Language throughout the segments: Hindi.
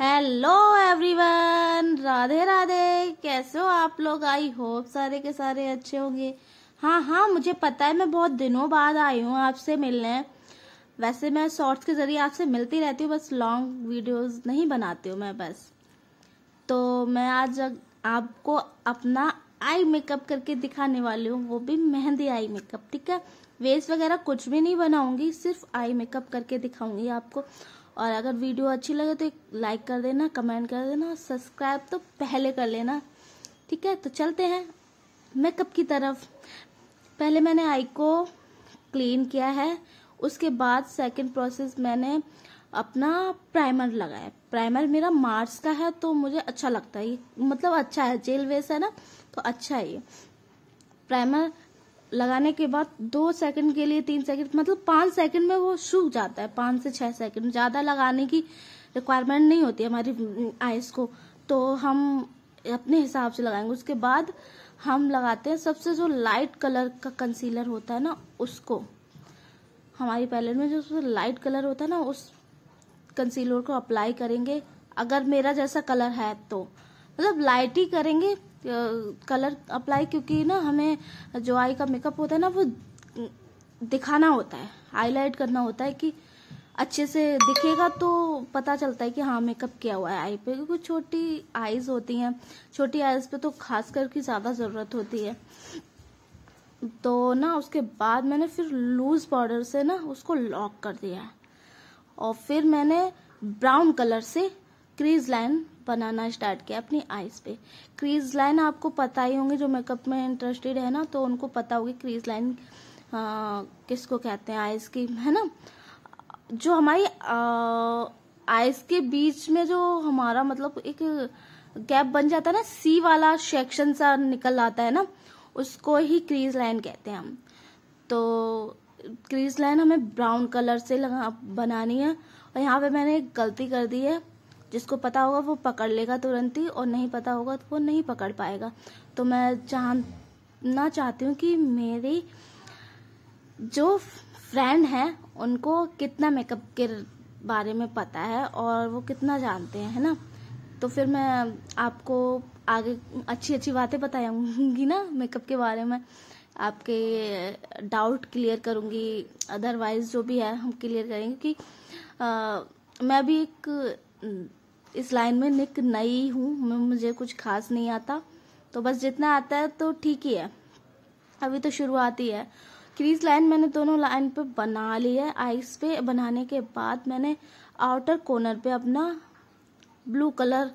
हेलो एवरीवन राधे राधे कैसे हो आप लोग आई होप सारे के सारे अच्छे होंगे हाँ हाँ मुझे पता है मैं बहुत दिनों बाद आई हूँ आपसे मिलने वैसे मैं शॉर्ट्स के जरिए आपसे मिलती रहती हूँ बस लॉन्ग वीडियोस नहीं बनाती हूँ मैं बस तो मैं आज आपको अपना आई मेकअप करके दिखाने वाली हूँ वो भी मेहंदी आई मेकअप ठीक है वेस्ट वगैरह कुछ भी नहीं बनाऊंगी सिर्फ आई मेकअप करके दिखाऊंगी आपको और अगर वीडियो अच्छी लगे तो लाइक कर देना कमेंट कर देना सब्सक्राइब तो पहले कर लेना ठीक है तो चलते हैं मेकअप की तरफ पहले मैंने आई को क्लीन किया है उसके बाद सेकंड प्रोसेस मैंने अपना प्राइमर लगाया प्राइमर मेरा मार्स का है तो मुझे अच्छा लगता है मतलब अच्छा है जेल वेस है ना तो अच्छा है ये प्राइमर लगाने के बाद दो सेकंड के लिए तीन सेकंड मतलब पांच सेकंड में वो सूख जाता है पांच से छह सेकंड ज़्यादा लगाने की रिक्वायरमेंट नहीं होती हमारी आइस को तो हम अपने हिसाब से लगाएंगे उसके बाद हम लगाते हैं सबसे जो लाइट कलर का कंसीलर होता है ना उसको हमारी पैलेट में जो सबसे लाइट कलर होता है ना उस कंसीलर को अप्लाई करेंगे अगर मेरा जैसा कलर है तो मतलब लाइट ही करेंगे कलर अप्लाई क्योंकि ना हमें जो आई का मेकअप होता है ना वो दिखाना होता है हाईलाइट करना होता है कि अच्छे से दिखेगा तो पता चलता है कि हाँ मेकअप किया हुआ है आई पे क्योंकि छोटी आईज होती हैं छोटी आईज पे तो खास करके ज़्यादा ज़रूरत होती है तो ना उसके बाद मैंने फिर लूज पाउडर से ना उसको लॉक कर दिया और फिर मैंने ब्राउन कलर से क्रीज लाइन बनाना स्टार्ट किया अपनी आईज पे क्रीज लाइन आपको पता ही होंगे जो मेकअप में इंटरेस्टेड है ना तो उनको पता होगी क्रीज लाइन किसको कहते हैं आईज की है ना जो हमारी आईज के बीच में जो हमारा मतलब एक गैप बन जाता है ना सी वाला सेक्शन सा निकल आता है ना उसको ही क्रीज लाइन कहते हैं हम तो क्रीज लाइन हमें ब्राउन कलर से लगा बनानी है और यहाँ पे मैंने गलती कर दी है जिसको पता होगा वो पकड़ लेगा तुरंत ही और नहीं पता होगा तो वो नहीं पकड़ पाएगा तो मैं जानना चाहती हूँ कि मेरी जो फ्रेंड है उनको कितना मेकअप के बारे में पता है और वो कितना जानते हैं है ना तो फिर मैं आपको आगे अच्छी अच्छी बातें बताऊंगी ना मेकअप के बारे में आपके डाउट क्लियर करूंगी अदरवाइज जो भी है हम क्लियर करेंगे आ, मैं भी एक इस लाइन में निक नई हूँ मैं मुझे कुछ खास नहीं आता तो बस जितना आता है तो ठीक ही है अभी तो शुरुआत ही है क्रीज लाइन मैंने दोनों लाइन पे बना ली है आइस पे बनाने के बाद मैंने आउटर कॉर्नर पे अपना ब्लू कलर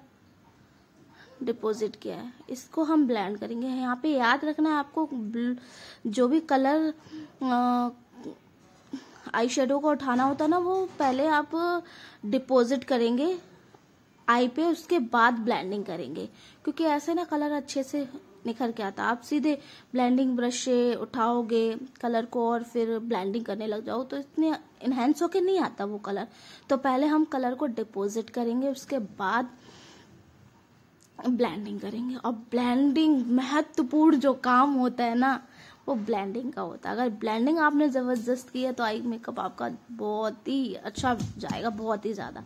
डिपॉजिट किया है इसको हम ब्लेंड करेंगे यहाँ पे याद रखना है आपको जो भी कलर आई शेडो को उठाना होता है ना वो पहले आप डिपॉजिट करेंगे आई पे उसके बाद ब्लैंडिंग करेंगे क्योंकि ऐसे ना कलर अच्छे से निखर के आता आप सीधे ब्लैंडिंग ब्रश से उठाओगे कलर को और फिर ब्लैंडिंग करने लग जाओ तो इतने इन्हेंस होके नहीं आता वो कलर तो पहले हम कलर को डिपोजिट करेंगे उसके बाद ब्लैंडिंग करेंगे और ब्लैंडिंग महत्वपूर्ण जो काम होता है ना वो ब्लैंडिंग का होता है अगर ब्लैंडिंग आपने ज़बरदस्त की है तो आई मेकअप आपका बहुत ही अच्छा जाएगा बहुत ही ज़्यादा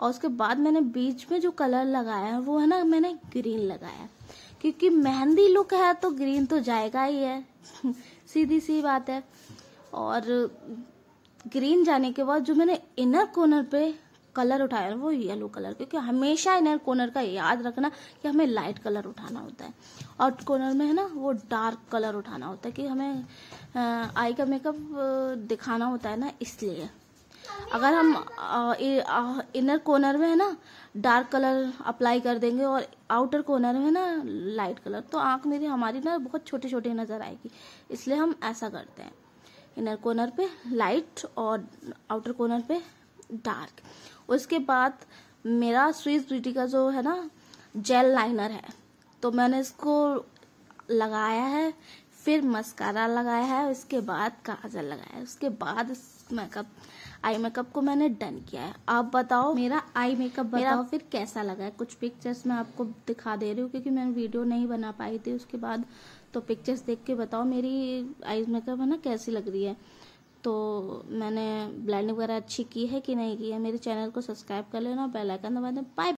और उसके बाद मैंने बीच में जो कलर लगाया है वो है ना मैंने ग्रीन लगाया क्योंकि मेहंदी लुक है तो ग्रीन तो जाएगा ही है सीधी सी बात है और ग्रीन जाने के बाद जो मैंने इनर कॉर्नर पे कलर उठाया वो येलो कलर क्योंकि हमेशा इनर कॉर्नर का याद रखना कि हमें लाइट कलर उठाना होता है आउट कॉर्नर में है ना वो डार्क कलर उठाना होता है कि हमें आई का मेकअप दिखाना होता है ना इसलिए अगर हम इनर कॉर्नर में है ना डार्क कलर अप्लाई कर देंगे और आउटर कॉर्नर में ना लाइट कलर तो आँख मेरी हमारी ना बहुत छोटे छोटे नज़र आएगी इसलिए हम ऐसा करते हैं इनर कॉर्नर पे लाइट और आउटर कॉर्नर पे डार्क उसके बाद मेरा स्वीट ब्यूटी का जो है ना जेल लाइनर है तो मैंने इसको लगाया है फिर मस्कारा लगाया है उसके बाद काजल लगाया है उसके बाद मेकअप आई मेकअप को मैंने डन किया है आप बताओ मेरा आई मेकअप बताओ फिर कैसा लगा है कुछ पिक्चर्स मैं आपको दिखा दे रही हूँ क्योंकि मैंने वीडियो नहीं बना पाई थी उसके बाद तो पिक्चर्स देख के बताओ मेरी आई मेकअप है ना कैसी लग रही है तो मैंने ब्लैंडिंग वगैरह अच्छी की है कि नहीं की है मेरे चैनल को सब्सक्राइब कर लेना बेलाइकन दबा दें बाय